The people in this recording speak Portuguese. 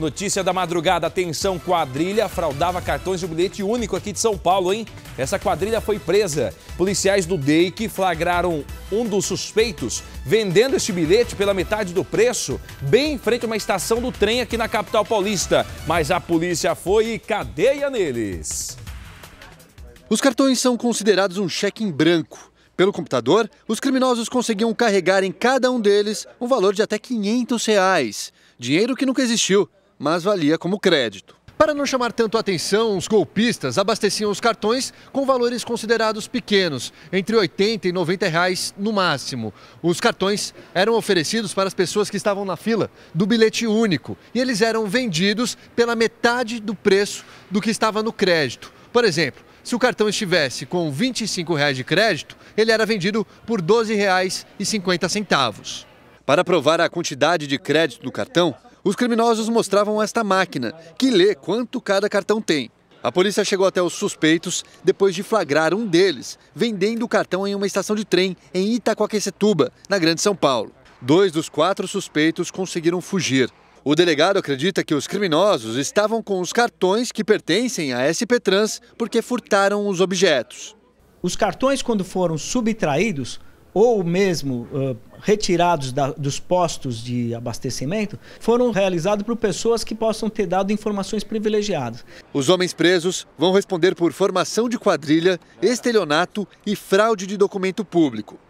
Notícia da madrugada, atenção, quadrilha fraudava cartões de bilhete único aqui de São Paulo, hein? Essa quadrilha foi presa. Policiais do DEIC flagraram um dos suspeitos vendendo este bilhete pela metade do preço, bem em frente a uma estação do trem aqui na capital paulista. Mas a polícia foi e cadeia neles. Os cartões são considerados um cheque em branco. Pelo computador, os criminosos conseguiam carregar em cada um deles um valor de até 500 reais. Dinheiro que nunca existiu mas valia como crédito. Para não chamar tanto atenção, os golpistas abasteciam os cartões com valores considerados pequenos, entre 80 e 90 reais no máximo. Os cartões eram oferecidos para as pessoas que estavam na fila do bilhete único e eles eram vendidos pela metade do preço do que estava no crédito. Por exemplo, se o cartão estivesse com 25 reais de crédito, ele era vendido por 12 reais e 50 centavos. Para provar a quantidade de crédito do cartão, os criminosos mostravam esta máquina, que lê quanto cada cartão tem. A polícia chegou até os suspeitos depois de flagrar um deles vendendo o cartão em uma estação de trem em Itacoaquecetuba, na Grande São Paulo. Dois dos quatro suspeitos conseguiram fugir. O delegado acredita que os criminosos estavam com os cartões que pertencem à SP Trans porque furtaram os objetos. Os cartões, quando foram subtraídos, ou mesmo uh, retirados da, dos postos de abastecimento, foram realizados por pessoas que possam ter dado informações privilegiadas. Os homens presos vão responder por formação de quadrilha, estelionato e fraude de documento público.